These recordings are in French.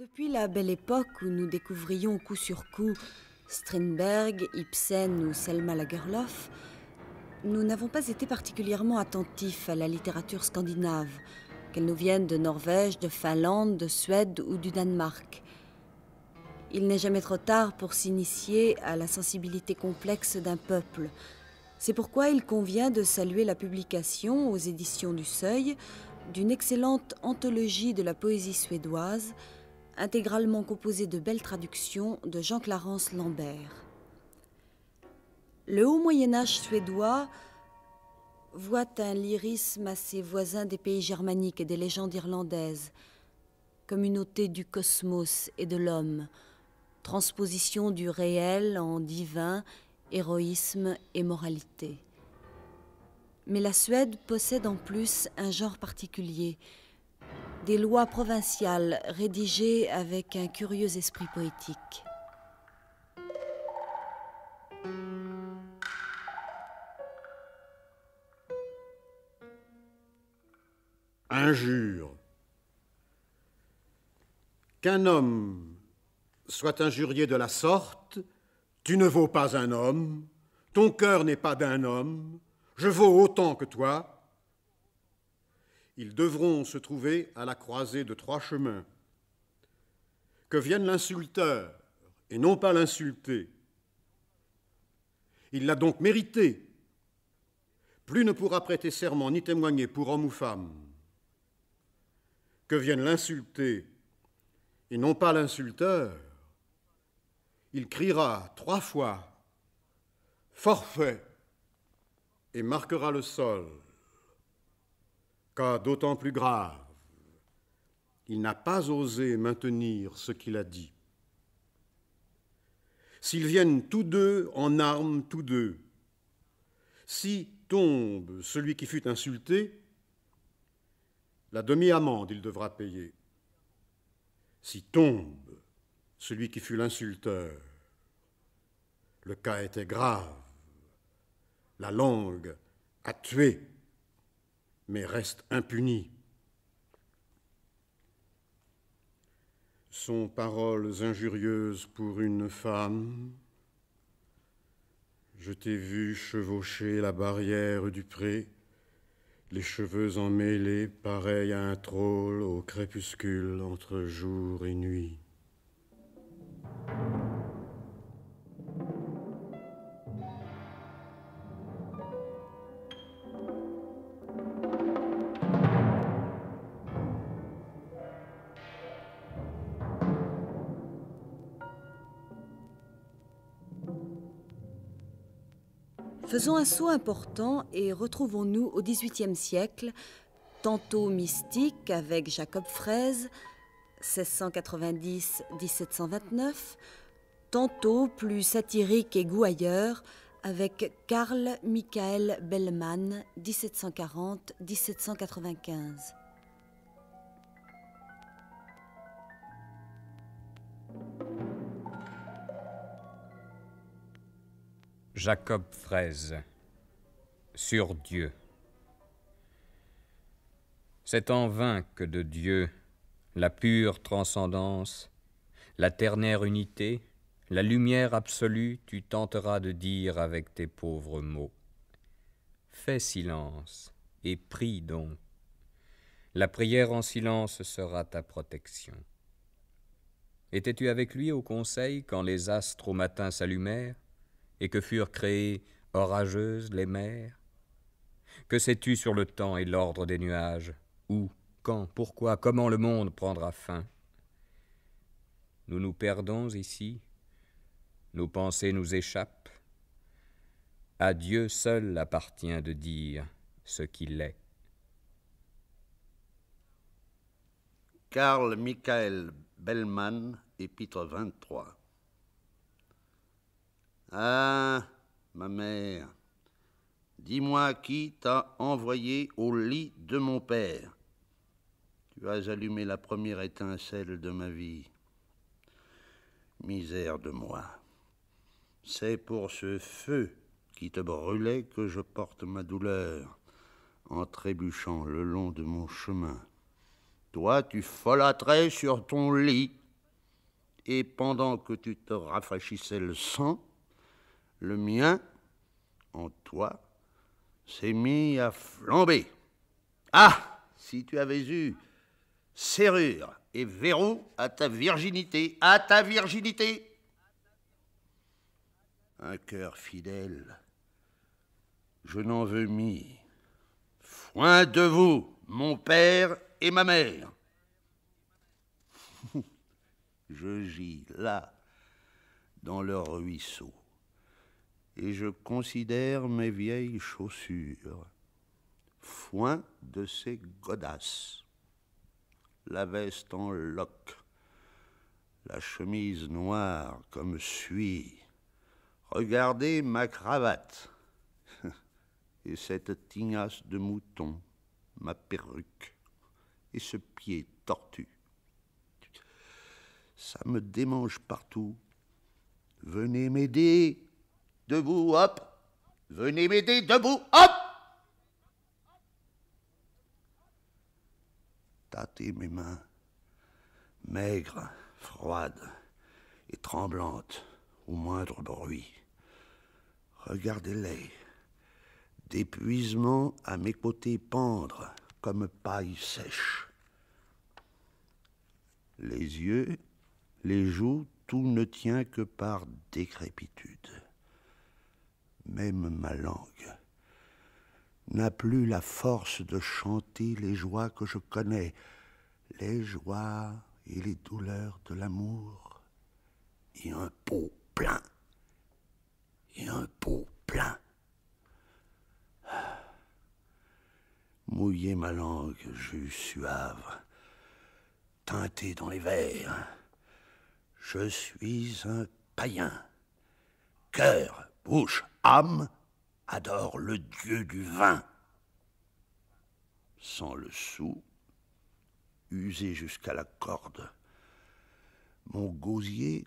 Depuis la belle époque où nous découvrions coup sur coup Strindberg, Ibsen ou Selma Lagerlof, nous n'avons pas été particulièrement attentifs à la littérature scandinave, qu'elle nous vienne de Norvège, de Finlande, de Suède ou du Danemark. Il n'est jamais trop tard pour s'initier à la sensibilité complexe d'un peuple. C'est pourquoi il convient de saluer la publication aux éditions du Seuil d'une excellente anthologie de la poésie suédoise intégralement composé de belles traductions de Jean-Clarence Lambert. Le haut Moyen Âge suédois voit un lyrisme assez voisin des pays germaniques et des légendes irlandaises, communauté du cosmos et de l'homme, transposition du réel en divin, héroïsme et moralité. Mais la Suède possède en plus un genre particulier, des lois provinciales rédigées avec un curieux esprit poétique. Injure. Qu'un homme soit injurié de la sorte, tu ne vaux pas un homme, ton cœur n'est pas d'un homme, je vaux autant que toi, ils devront se trouver à la croisée de trois chemins. Que vienne l'insulteur et non pas l'insulté. Il l'a donc mérité. Plus ne pourra prêter serment ni témoigner pour homme ou femme. Que vienne l'insulté et non pas l'insulteur. Il criera trois fois Forfait et marquera le sol d'autant plus grave. Il n'a pas osé maintenir ce qu'il a dit. S'ils viennent tous deux en armes, tous deux, si tombe celui qui fut insulté, la demi-amende il devra payer. Si tombe celui qui fut l'insulteur, le cas était grave. La langue a tué mais reste impuni. Sont paroles injurieuses pour une femme. Je t'ai vu chevaucher la barrière du pré, les cheveux emmêlés, pareil à un troll au crépuscule entre jour et nuit. Faisons un saut important et retrouvons-nous au XVIIIe siècle, tantôt mystique avec Jacob Fraise, 1690-1729, tantôt plus satirique et gouailleur avec Karl Michael Bellman 1740-1795. Jacob Fraise Sur Dieu C'est en vain que de Dieu la pure transcendance, la ternaire unité, la lumière absolue, tu tenteras de dire avec tes pauvres mots. Fais silence et prie donc. La prière en silence sera ta protection. Étais-tu avec lui au conseil quand les astres au matin s'allumèrent et que furent créées orageuses les mers Que sais-tu sur le temps et l'ordre des nuages Où, quand, pourquoi, comment le monde prendra fin Nous nous perdons ici, nos pensées nous échappent. À Dieu seul appartient de dire ce qu'il est. Carl Michael Bellman, Épître 23. Ah, ma mère, dis-moi qui t'a envoyé au lit de mon père. Tu as allumé la première étincelle de ma vie. Misère de moi. C'est pour ce feu qui te brûlait que je porte ma douleur en trébuchant le long de mon chemin. Toi, tu folâtrais sur ton lit, et pendant que tu te rafraîchissais le sang, le mien, en toi, s'est mis à flamber. Ah Si tu avais eu serrure et verrou à ta virginité, à ta virginité Un cœur fidèle, je n'en veux mis. Foin de vous, mon père et ma mère. je gis là, dans leur ruisseau et je considère mes vieilles chaussures. Foin de ces godasses, la veste en loques, la chemise noire comme suie. Regardez ma cravate et cette tignasse de mouton, ma perruque et ce pied tortue. Ça me démange partout. Venez m'aider, Debout, hop Venez m'aider, debout, hop Tâtez mes mains, maigres, froides et tremblantes au moindre bruit. Regardez-les, d'épuisement à mes côtés pendre comme paille sèche. Les yeux, les joues, tout ne tient que par décrépitude même ma langue, n'a plus la force de chanter les joies que je connais, les joies et les douleurs de l'amour, et un pot plein, et un pot plein. Ah. mouillé ma langue, jus suave, teinté dans les vers. Je suis un païen. Cœur, bouche, âme adore le dieu du vin. Sans le sou, usé jusqu'à la corde, mon gosier,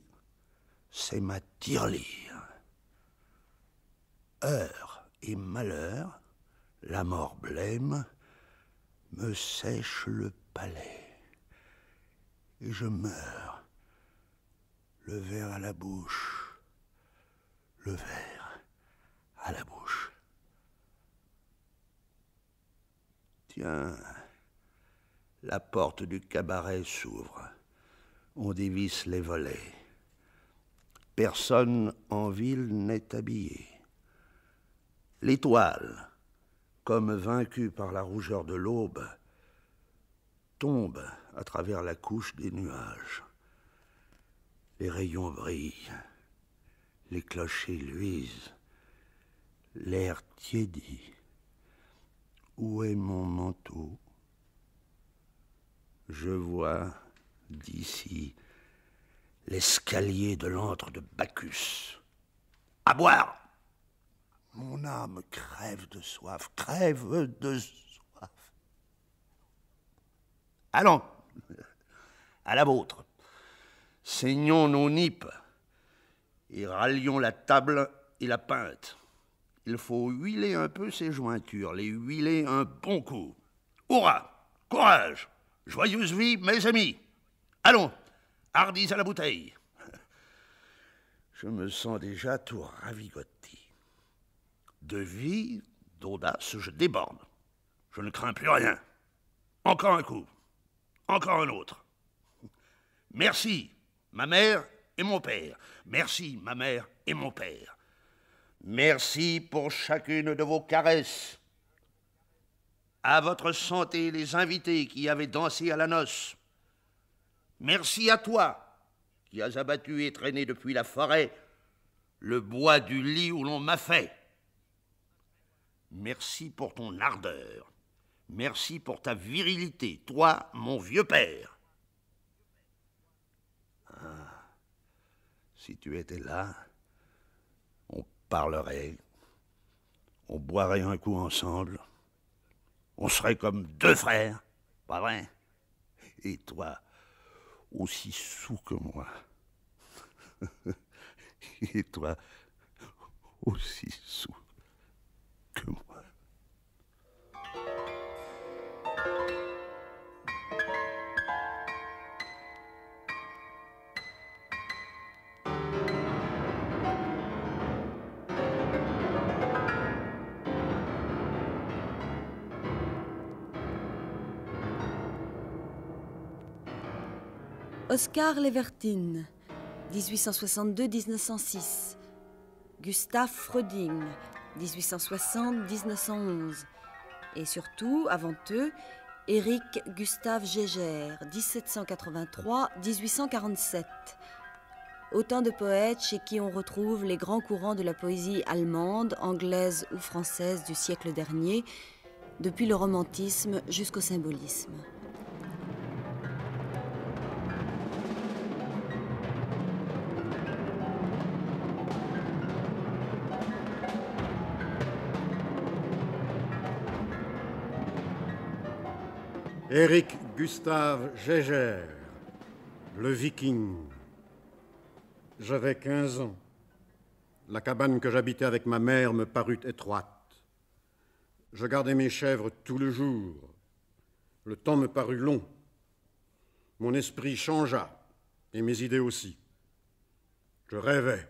c'est ma tirelire. Heure et malheur, la mort blême me sèche le palais et je meurs, le verre à la bouche, le verre à la bouche. Tiens, la porte du cabaret s'ouvre. On dévisse les volets. Personne en ville n'est habillé. L'étoile, comme vaincue par la rougeur de l'aube, tombe à travers la couche des nuages. Les rayons brillent, les clochers luisent, L'air tiédi, Où est mon manteau Je vois d'ici l'escalier de l'antre de Bacchus. À boire Mon âme crève de soif, crève de soif. Allons, à la vôtre. Saignons nos nippes et rallions la table et la pinte il faut huiler un peu ses jointures, les huiler un bon coup. Hurrah Courage Joyeuse vie, mes amis Allons, hardise à la bouteille Je me sens déjà tout ravigoté. De vie, d'audace, je déborde. Je ne crains plus rien. Encore un coup. Encore un autre. Merci, ma mère et mon père. Merci, ma mère et mon père. Merci pour chacune de vos caresses. À votre santé, les invités qui avaient dansé à la noce. Merci à toi qui as abattu et traîné depuis la forêt le bois du lit où l'on m'a fait. Merci pour ton ardeur. Merci pour ta virilité, toi, mon vieux père. Ah, si tu étais là on boirait un coup ensemble, on serait comme deux frères, pas vrai Et toi, aussi sous que moi. Et toi, aussi sous. Oscar Levertine, 1862-1906. Gustave Fröding, 1860-1911. Et surtout, avant eux, Éric Gustave Gégère, 1783-1847. Autant de poètes chez qui on retrouve les grands courants de la poésie allemande, anglaise ou française du siècle dernier, depuis le romantisme jusqu'au symbolisme. Éric Gustave Gégère, le viking. J'avais 15 ans. La cabane que j'habitais avec ma mère me parut étroite. Je gardais mes chèvres tout le jour. Le temps me parut long. Mon esprit changea, et mes idées aussi. Je rêvais.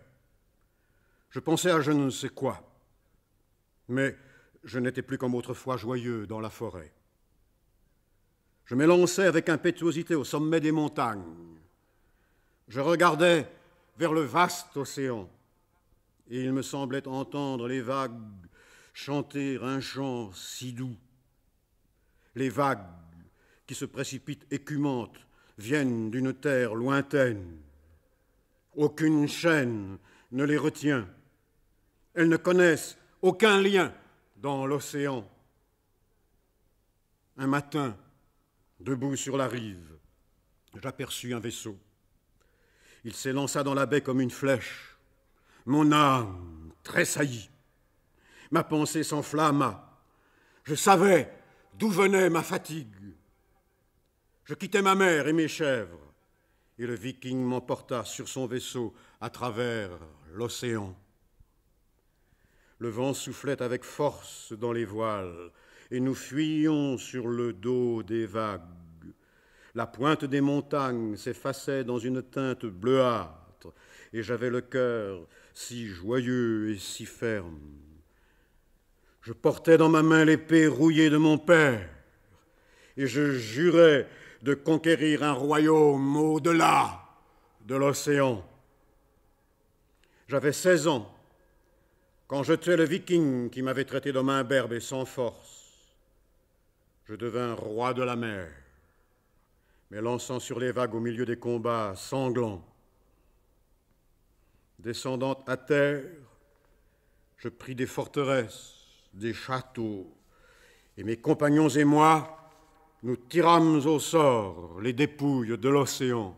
Je pensais à je ne sais quoi. Mais je n'étais plus comme autrefois joyeux dans la forêt. Je m'élançais avec impétuosité au sommet des montagnes. Je regardais vers le vaste océan, et il me semblait entendre les vagues chanter un chant si doux. Les vagues qui se précipitent écumantes viennent d'une terre lointaine. Aucune chaîne ne les retient. Elles ne connaissent aucun lien dans l'océan. Un matin, Debout sur la rive, j'aperçus un vaisseau. Il s'élança dans la baie comme une flèche. Mon âme tressaillit. Ma pensée s'enflamma. Je savais d'où venait ma fatigue. Je quittai ma mère et mes chèvres, et le viking m'emporta sur son vaisseau à travers l'océan. Le vent soufflait avec force dans les voiles, et nous fuyions sur le dos des vagues. La pointe des montagnes s'effaçait dans une teinte bleuâtre, et j'avais le cœur si joyeux et si ferme. Je portais dans ma main l'épée rouillée de mon père, et je jurais de conquérir un royaume au-delà de l'océan. J'avais seize ans quand je tuais le viking qui m'avait traité d'homme imberbe et sans force je devins roi de la mer, me lançant sur les vagues au milieu des combats sanglants. Descendant à terre, je pris des forteresses, des châteaux, et mes compagnons et moi, nous tirâmes au sort les dépouilles de l'océan.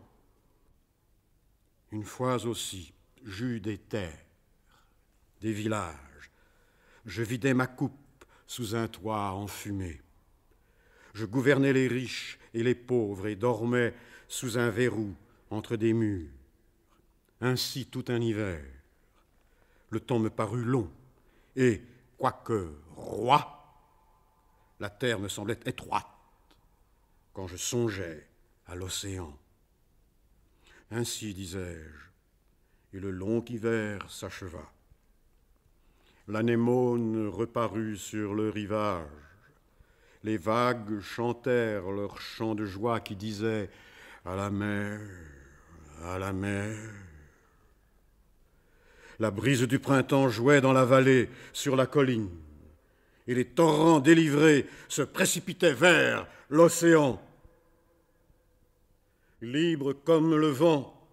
Une fois aussi, j'eus des terres, des villages. Je vidais ma coupe sous un toit enfumé. Je gouvernais les riches et les pauvres et dormais sous un verrou entre des murs. Ainsi tout un hiver. Le temps me parut long et, quoique roi, la terre me semblait étroite quand je songeais à l'océan. Ainsi disais-je, et le long hiver s'acheva. L'anémone reparut sur le rivage les vagues chantèrent leur chant de joie qui disait À la mer, à la mer. La brise du printemps jouait dans la vallée, sur la colline, et les torrents délivrés se précipitaient vers l'océan. Libres comme le vent,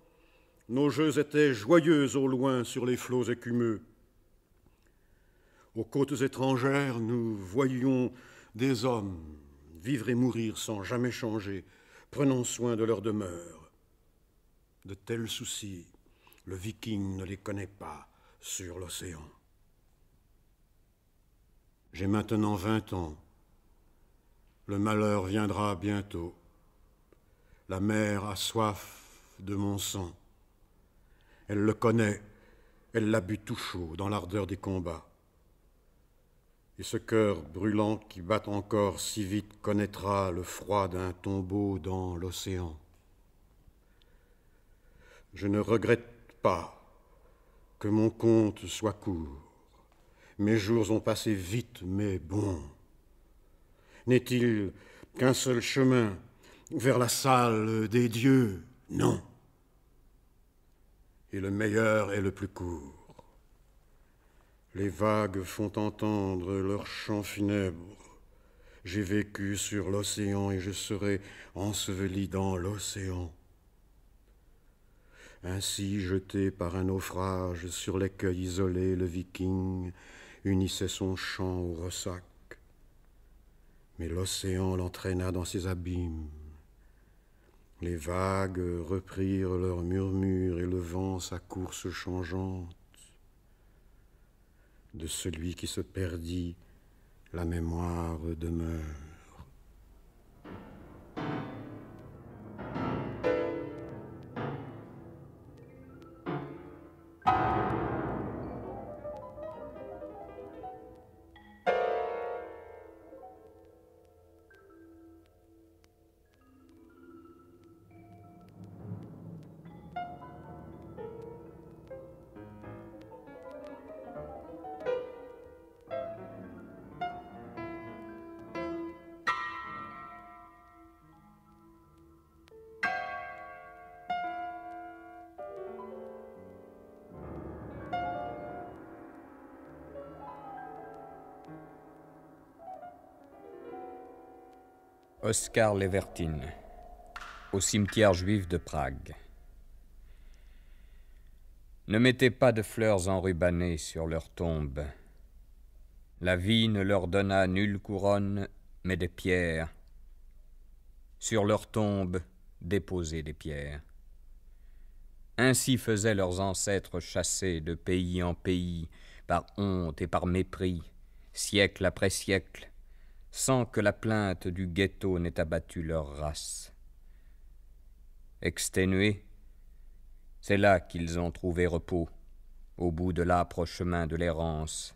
nos jeux étaient joyeux au loin sur les flots écumeux. Aux côtes étrangères, nous voyions des hommes, vivre et mourir sans jamais changer, prenons soin de leur demeure. De tels soucis, le viking ne les connaît pas sur l'océan. J'ai maintenant vingt ans. Le malheur viendra bientôt. La mer a soif de mon sang. Elle le connaît, elle l'a bu tout chaud dans l'ardeur des combats. Et ce cœur brûlant qui bat encore si vite connaîtra le froid d'un tombeau dans l'océan. Je ne regrette pas que mon compte soit court. Mes jours ont passé vite, mais bon. N'est-il qu'un seul chemin vers la salle des dieux Non. Et le meilleur est le plus court. Les vagues font entendre leurs chants funèbres. J'ai vécu sur l'océan et je serai enseveli dans l'océan. Ainsi, jeté par un naufrage sur l'écueil isolé, le viking unissait son chant au ressac. Mais l'océan l'entraîna dans ses abîmes. Les vagues reprirent leur murmure et le vent sa course changeante de celui qui se perdit, la mémoire demeure. Oscar Levertine, au cimetière juif de Prague. Ne mettez pas de fleurs enrubannées sur leur tombe. La vie ne leur donna nulle couronne, mais des pierres. Sur leur tombe, déposez des pierres. Ainsi faisaient leurs ancêtres chassés de pays en pays, par honte et par mépris, siècle après siècle, sans que la plainte du ghetto n'ait abattu leur race. Exténués, c'est là qu'ils ont trouvé repos, au bout de l'âpre chemin de l'errance,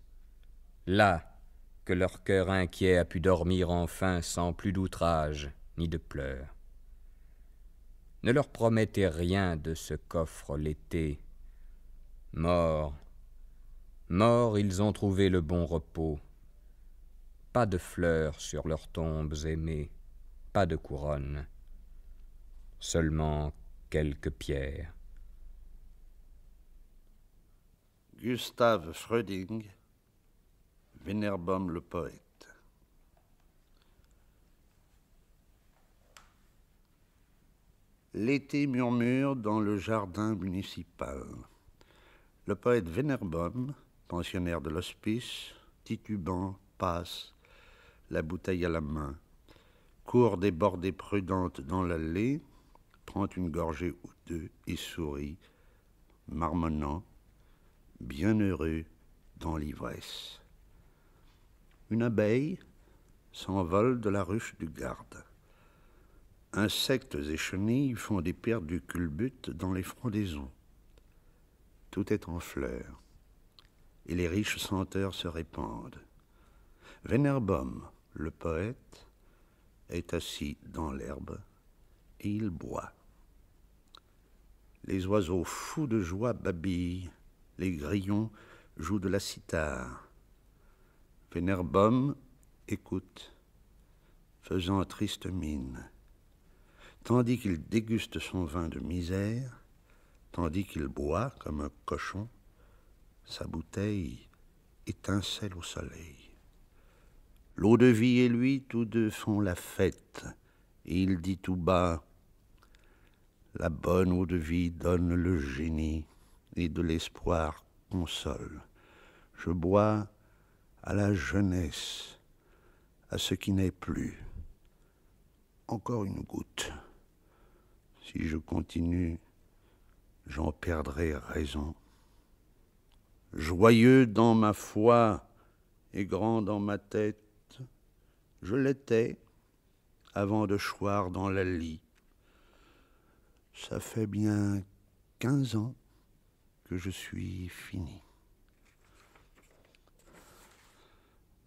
là que leur cœur inquiet a pu dormir enfin sans plus d'outrage ni de pleurs. Ne leur promettez rien de ce qu'offre l'été. Mort, morts, ils ont trouvé le bon repos pas de fleurs sur leurs tombes aimées, pas de couronne, seulement quelques pierres. Gustave Fröding, Venerbaum le poète. L'été murmure dans le jardin municipal. Le poète Venerbaum, pensionnaire de l'hospice, titubant, passe la bouteille à la main, court des bordées prudentes dans l'allée, prend une gorgée ou deux et sourit, marmonnant, bienheureux dans l'ivresse. Une abeille s'envole de la ruche du garde. Insectes et chenilles font des paires du culbut dans les frondaisons. Tout est en fleurs, et les riches senteurs se répandent. Vénerbum, le poète est assis dans l'herbe et il boit. Les oiseaux fous de joie babillent, les grillons jouent de la cithare. Vénérbum écoute, faisant triste mine, tandis qu'il déguste son vin de misère, tandis qu'il boit comme un cochon, sa bouteille étincelle au soleil. L'eau-de-vie et lui, tous deux font la fête. Et il dit tout bas La bonne eau-de-vie donne le génie et de l'espoir console. Je bois à la jeunesse, à ce qui n'est plus. Encore une goutte. Si je continue, j'en perdrai raison. Joyeux dans ma foi et grand dans ma tête, je l'étais avant de choir dans la lit. Ça fait bien quinze ans que je suis fini.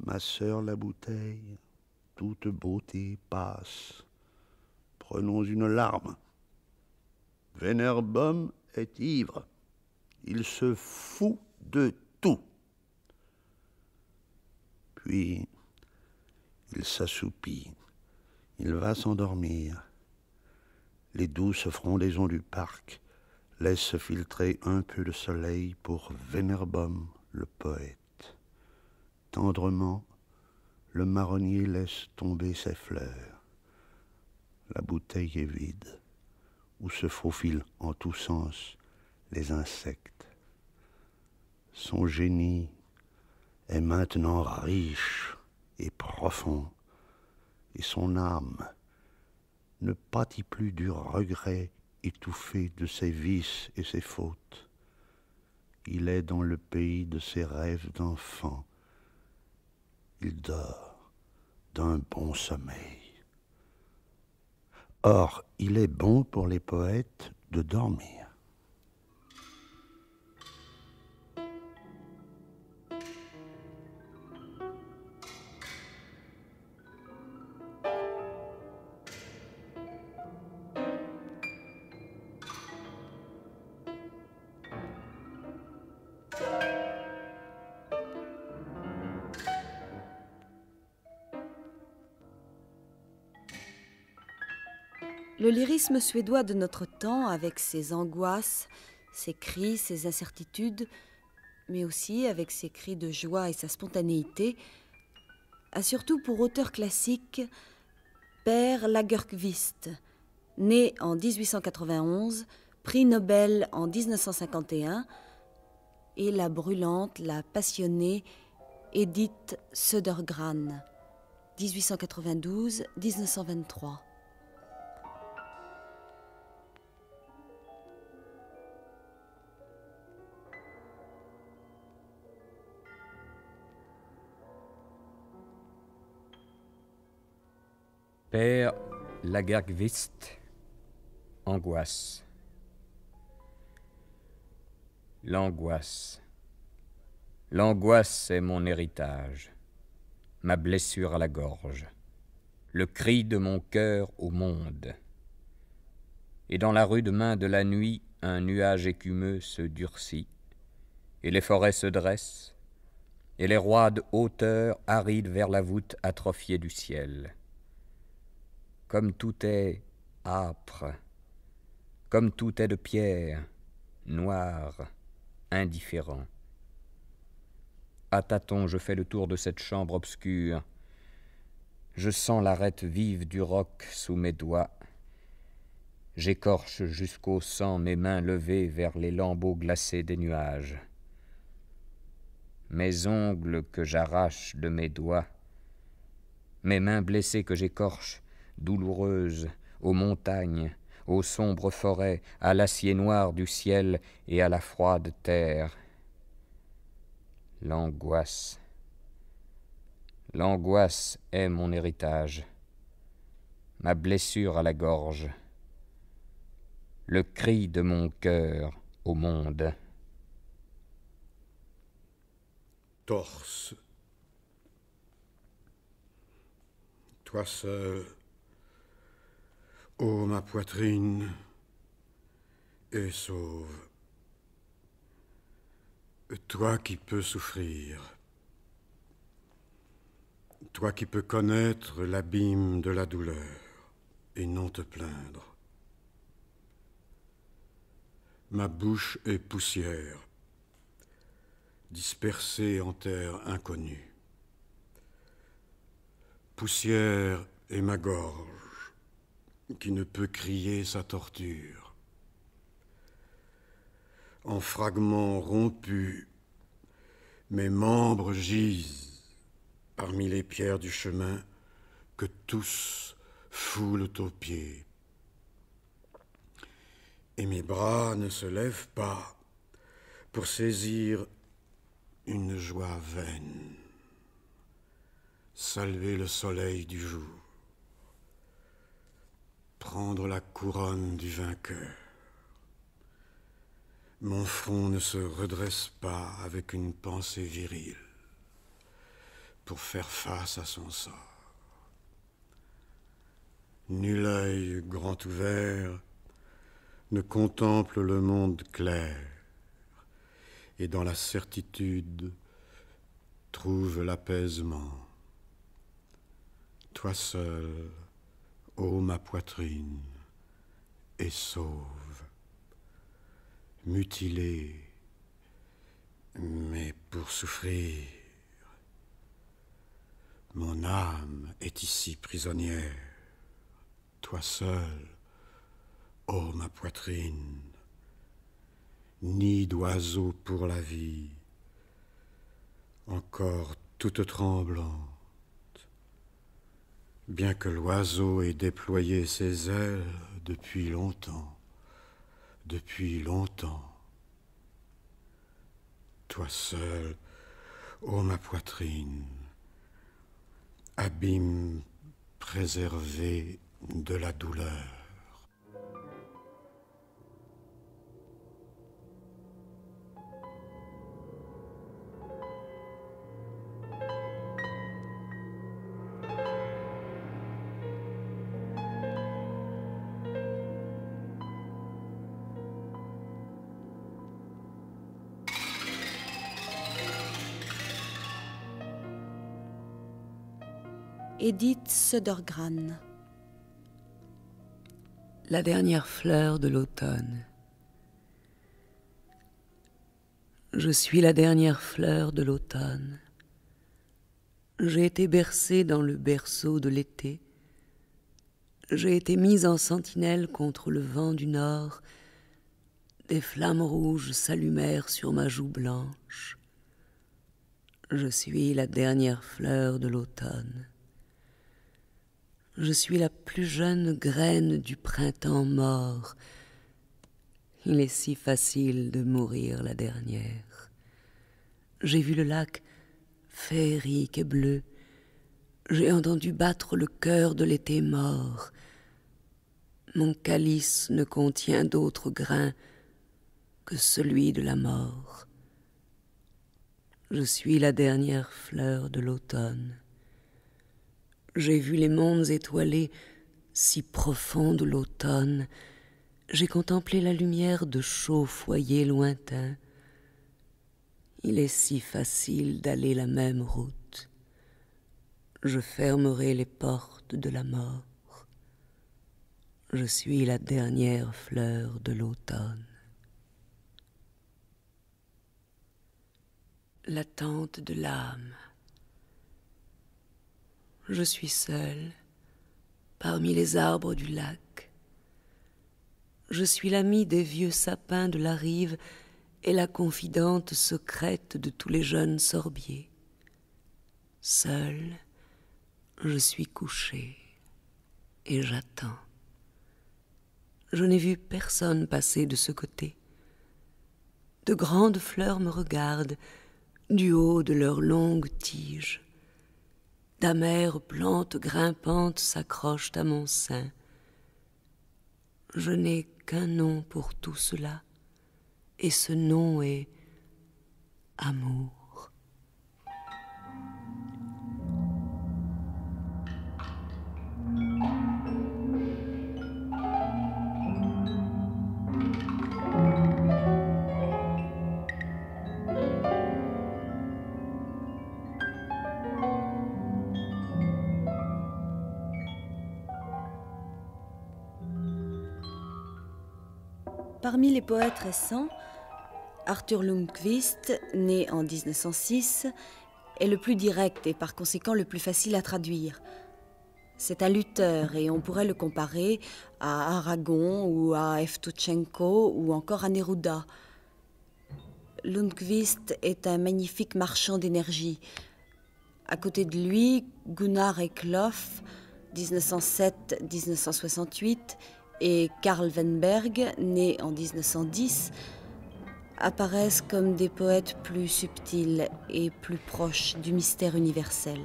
Ma sœur la bouteille, toute beauté passe. Prenons une larme. Venerbum est ivre. Il se fout de tout. Puis il s'assoupit. Il va s'endormir. Les douces frondaisons du parc laissent filtrer un peu de soleil pour Vénérbum, le poète. Tendrement, le marronnier laisse tomber ses fleurs. La bouteille est vide, où se faufilent en tous sens les insectes. Son génie est maintenant riche profond, et son âme ne pâtit plus du regret étouffé de ses vices et ses fautes. Il est dans le pays de ses rêves d'enfant. Il dort d'un bon sommeil. Or, il est bon pour les poètes de dormir. réalisme suédois de notre temps, avec ses angoisses, ses cris, ses incertitudes, mais aussi avec ses cris de joie et sa spontanéité, a surtout pour auteur classique père Lagerkvist, né en 1891, prix Nobel en 1951, et la brûlante, la passionnée Edith Södergran, 1892-1923. Père Lagergvist, angoisse. L'angoisse. L'angoisse est mon héritage, ma blessure à la gorge, le cri de mon cœur au monde. Et dans la rude main de la nuit, un nuage écumeux se durcit, et les forêts se dressent, et les roides hauteurs arident vers la voûte atrophiée du ciel comme tout est âpre, comme tout est de pierre, noir, indifférent. À tâtons, je fais le tour de cette chambre obscure. Je sens l'arête vive du roc sous mes doigts. J'écorche jusqu'au sang mes mains levées vers les lambeaux glacés des nuages. Mes ongles que j'arrache de mes doigts, mes mains blessées que j'écorche, douloureuse, aux montagnes, aux sombres forêts, à l'acier noir du ciel et à la froide terre. L'angoisse. L'angoisse est mon héritage, ma blessure à la gorge, le cri de mon cœur au monde. Torse. Toi seul Ô oh, ma poitrine, et sauve. Toi qui peux souffrir, toi qui peux connaître l'abîme de la douleur et non te plaindre. Ma bouche est poussière, dispersée en terre inconnue. Poussière est ma gorge qui ne peut crier sa torture. En fragments rompus, mes membres gisent parmi les pierres du chemin que tous foulent aux pieds. Et mes bras ne se lèvent pas pour saisir une joie vaine. Saluer le soleil du jour prendre la couronne du vainqueur. Mon front ne se redresse pas avec une pensée virile pour faire face à son sort. Nul œil grand ouvert ne contemple le monde clair et dans la certitude trouve l'apaisement. Toi seul, ô ma poitrine, et sauve, mutilée, mais pour souffrir. Mon âme est ici prisonnière, toi seul, ô ma poitrine, ni d'oiseau pour la vie, encore toute tremblante bien que l'oiseau ait déployé ses ailes depuis longtemps, depuis longtemps. Toi seul, ô ma poitrine, abîme préservé de la douleur. La dernière fleur de l'automne Je suis la dernière fleur de l'automne J'ai été bercée dans le berceau de l'été J'ai été mise en sentinelle contre le vent du nord Des flammes rouges s'allumèrent sur ma joue blanche je suis la dernière fleur de l'automne je suis la plus jeune graine du printemps mort. Il est si facile de mourir la dernière. J'ai vu le lac féerique et bleu, j'ai entendu battre le cœur de l'été mort. Mon calice ne contient d'autre grain que celui de la mort. Je suis la dernière fleur de l'automne. J'ai vu les mondes étoilés si profonds de l'automne, j'ai contemplé la lumière de chauds foyers lointains. Il est si facile d'aller la même route. Je fermerai les portes de la mort. Je suis la dernière fleur de l'automne. L'attente de l'âme je suis seul, parmi les arbres du lac. Je suis l'ami des vieux sapins de la rive et la confidente secrète de tous les jeunes sorbiers. Seule, je suis couché et j'attends. Je n'ai vu personne passer de ce côté. De grandes fleurs me regardent du haut de leurs longues tiges. D'amères plantes grimpantes s'accrochent à mon sein. Je n'ai qu'un nom pour tout cela, et ce nom est amour. Parmi les poètes récents, Arthur Lundqvist, né en 1906, est le plus direct et par conséquent le plus facile à traduire. C'est un lutteur et on pourrait le comparer à Aragon ou à Evtouchenko ou encore à Neruda. Lundqvist est un magnifique marchand d'énergie. À côté de lui, Gunnar Eklof, 1907-1968, et Karl Wenberg, né en 1910, apparaissent comme des poètes plus subtils et plus proches du mystère universel.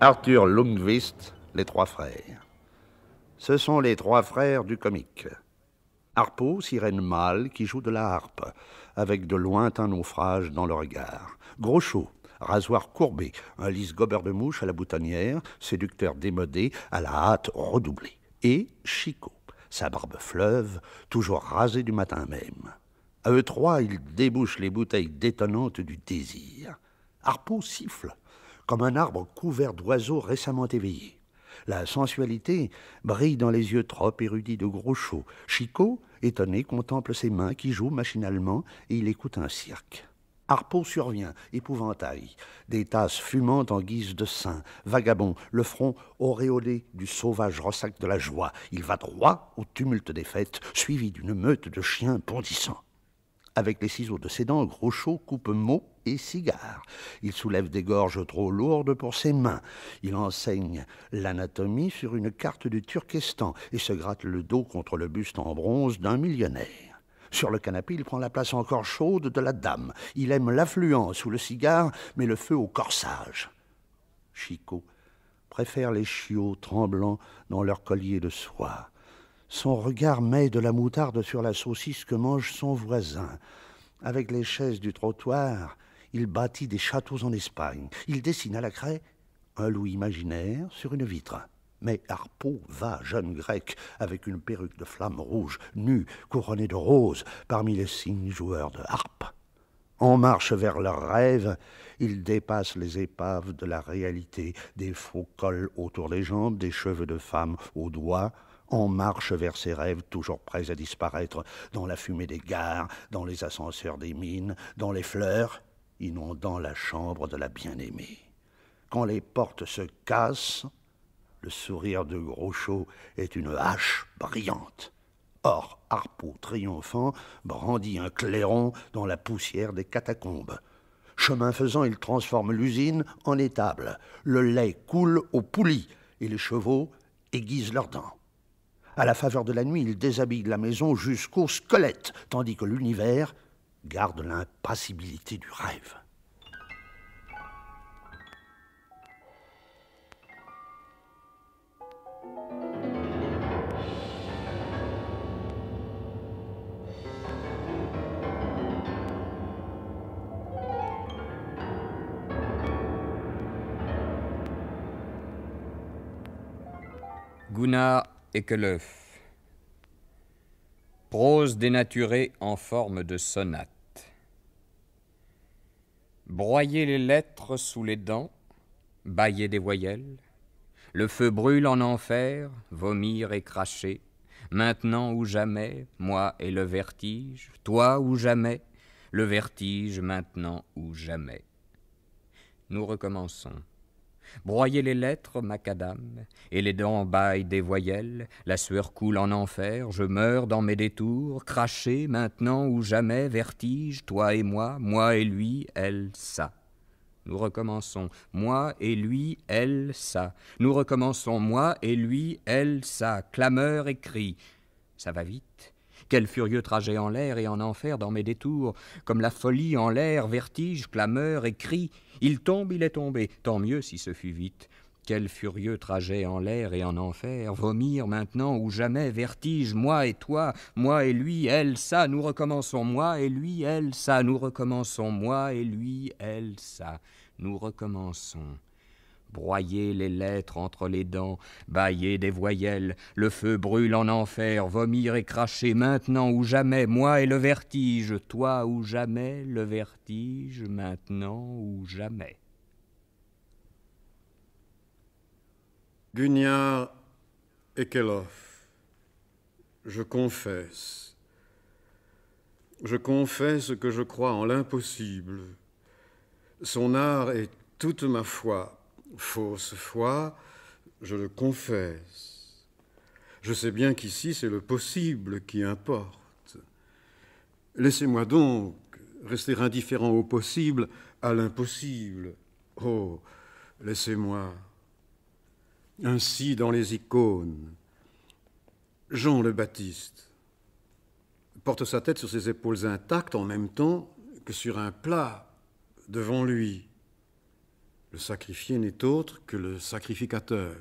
Arthur Lundqvist, Les Trois Frères ce sont les trois frères du comique. Harpo, sirène mâle, qui joue de la harpe, avec de lointains naufrages dans le regard. Gros rasoir courbé, un lisse gobeur de mouche à la boutonnière, séducteur démodé, à la hâte redoublée. Et Chico, sa barbe fleuve, toujours rasée du matin même. À eux trois, ils débouchent les bouteilles détonnantes du désir. Harpo siffle, comme un arbre couvert d'oiseaux récemment éveillés. La sensualité brille dans les yeux trop érudits de chauds. Chico, étonné, contemple ses mains qui jouent machinalement et il écoute un cirque. Harpo survient, épouvantail, des tasses fumantes en guise de sein, vagabond, le front auréolé du sauvage ressac de la joie. Il va droit au tumulte des fêtes, suivi d'une meute de chiens bondissants. Avec les ciseaux de ses dents, Groschot coupe mots et cigares. Il soulève des gorges trop lourdes pour ses mains. Il enseigne l'anatomie sur une carte du Turkestan et se gratte le dos contre le buste en bronze d'un millionnaire. Sur le canapé, il prend la place encore chaude de la dame. Il aime l'affluence ou le cigare, mais le feu au corsage. Chico préfère les chiots tremblants dans leur collier de soie. Son regard met de la moutarde sur la saucisse que mange son voisin. Avec les chaises du trottoir, il bâtit des châteaux en Espagne. Il dessine à la craie un loup imaginaire sur une vitre. Mais Harpo va, jeune grec, avec une perruque de flamme rouge, nue, couronnée de roses, parmi les signes joueurs de harpe. En marche vers leurs rêves, il dépasse les épaves de la réalité, des faux cols autour des jambes, des cheveux de femme aux doigts, en marche vers ses rêves toujours prêts à disparaître dans la fumée des gares, dans les ascenseurs des mines, dans les fleurs, inondant la chambre de la bien-aimée. Quand les portes se cassent, le sourire de Groschot est une hache brillante. Or, harpeau triomphant, brandit un clairon dans la poussière des catacombes. Chemin faisant, il transforme l'usine en étable. Le lait coule aux poulies et les chevaux aiguisent leurs dents. À la faveur de la nuit, il déshabille la maison jusqu'au squelette, tandis que l'univers garde l'impassibilité du rêve. et que l'œuf. Prose dénaturée en forme de sonate. Broyer les lettres sous les dents, bailler des voyelles. Le feu brûle en enfer, vomir et cracher. Maintenant ou jamais, moi et le vertige, toi ou jamais, le vertige maintenant ou jamais. Nous recommençons broyer les lettres, macadam, et les dents baillent des voyelles, la sueur coule en enfer, je meurs dans mes détours, craché maintenant ou jamais, vertige, toi et moi, moi et lui, elle, ça. Nous recommençons, moi et lui, elle, ça. Nous recommençons, moi et lui, elle, ça. Clameur et cri. Ça va vite, quel furieux trajet en l'air et en enfer dans mes détours, comme la folie en l'air, vertige, clameur et cri. Il tombe, il est tombé, tant mieux si ce fut vite. Quel furieux trajet en l'air et en enfer, vomir maintenant ou jamais, vertige, moi et toi, moi et lui, elle, ça, nous recommençons, moi et lui, elle, ça, nous recommençons, moi et lui, elle, ça, nous recommençons broyer les lettres entre les dents, bailler des voyelles, le feu brûle en enfer, vomir et cracher maintenant ou jamais, moi et le vertige, toi ou jamais, le vertige, maintenant ou jamais. Gunnar et je confesse, je confesse que je crois en l'impossible. Son art est toute ma foi, fausse foi, je le confesse. Je sais bien qu'ici, c'est le possible qui importe. Laissez-moi donc rester indifférent au possible, à l'impossible. Oh, laissez-moi. Ainsi, dans les icônes, Jean le Baptiste porte sa tête sur ses épaules intactes en même temps que sur un plat devant lui. Le sacrifié n'est autre que le sacrificateur.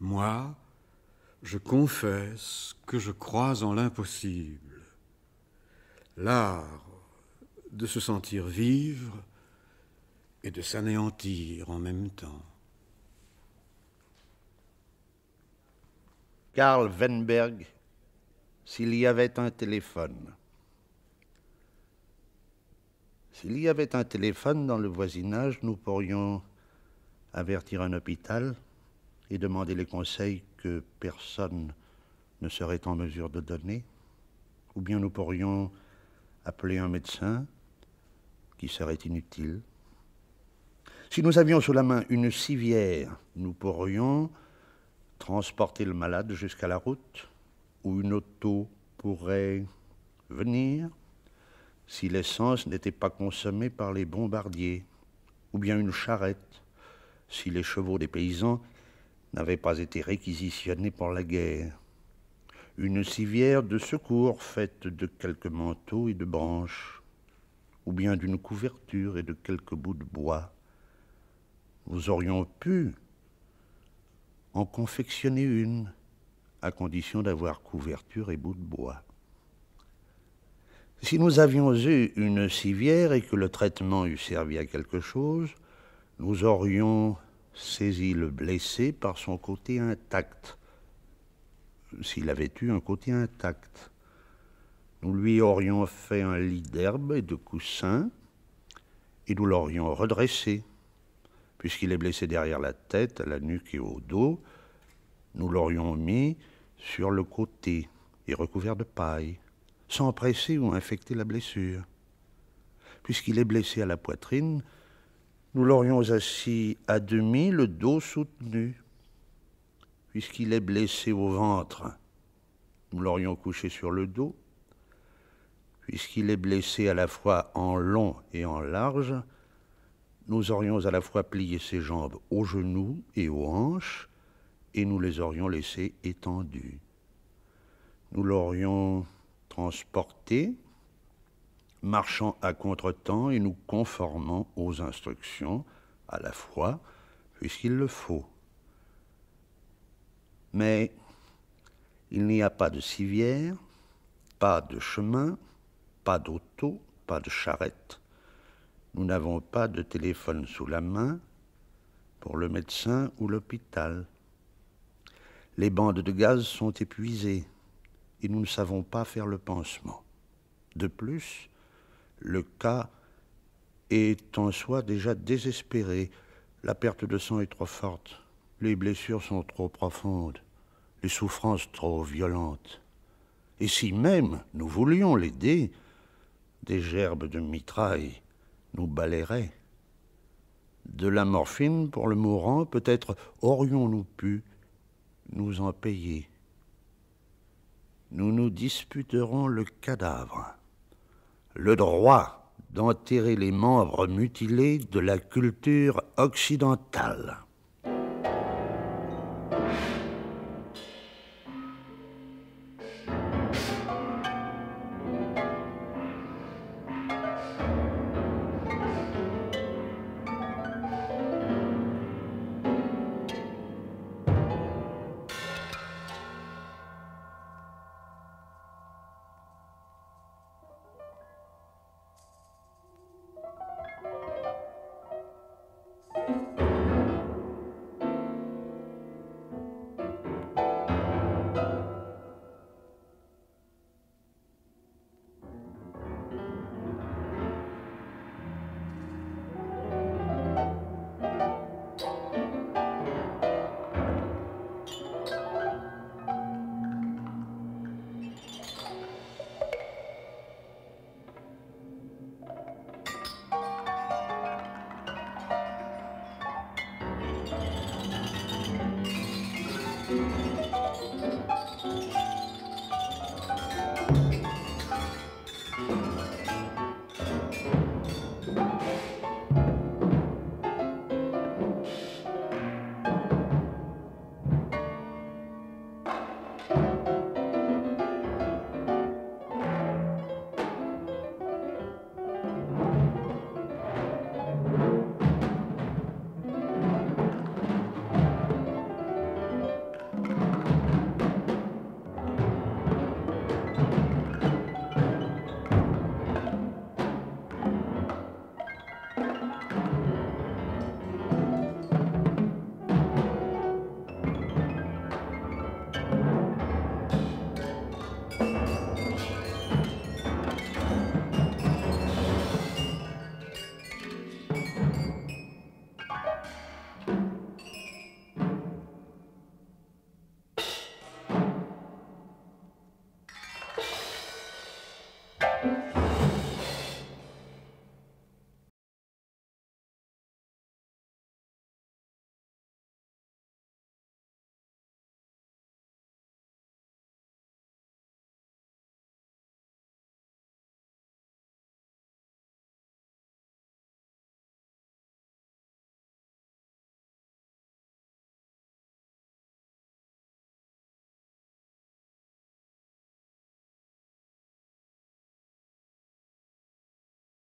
Moi, je confesse que je crois en l'impossible. L'art de se sentir vivre et de s'anéantir en même temps. Karl Weinberg, s'il y avait un téléphone. S'il y avait un téléphone dans le voisinage, nous pourrions avertir un hôpital et demander les conseils que personne ne serait en mesure de donner. Ou bien nous pourrions appeler un médecin qui serait inutile. Si nous avions sous la main une civière, nous pourrions transporter le malade jusqu'à la route où une auto pourrait venir si l'essence n'était pas consommée par les bombardiers, ou bien une charrette, si les chevaux des paysans n'avaient pas été réquisitionnés pour la guerre, une civière de secours faite de quelques manteaux et de branches, ou bien d'une couverture et de quelques bouts de bois. Nous aurions pu en confectionner une, à condition d'avoir couverture et bouts de bois. Si nous avions eu une civière et que le traitement eût servi à quelque chose, nous aurions saisi le blessé par son côté intact, s'il avait eu un côté intact. Nous lui aurions fait un lit d'herbe et de coussins, et nous l'aurions redressé. Puisqu'il est blessé derrière la tête, à la nuque et au dos, nous l'aurions mis sur le côté et recouvert de paille sans presser ou infecter la blessure. Puisqu'il est blessé à la poitrine, nous l'aurions assis à demi, le dos soutenu. Puisqu'il est blessé au ventre, nous l'aurions couché sur le dos. Puisqu'il est blessé à la fois en long et en large, nous aurions à la fois plié ses jambes aux genoux et aux hanches, et nous les aurions laissées étendues. Nous l'aurions transportés, marchant à contretemps et nous conformant aux instructions, à la fois, puisqu'il le faut. Mais il n'y a pas de civière, pas de chemin, pas d'auto, pas de charrette. Nous n'avons pas de téléphone sous la main pour le médecin ou l'hôpital. Les bandes de gaz sont épuisées et nous ne savons pas faire le pansement. De plus, le cas est en soi déjà désespéré. La perte de sang est trop forte, les blessures sont trop profondes, les souffrances trop violentes. Et si même nous voulions l'aider, des gerbes de mitraille nous balayeraient. De la morphine pour le mourant, peut-être aurions-nous pu nous en payer nous nous disputerons le cadavre, le droit d'enterrer les membres mutilés de la culture occidentale.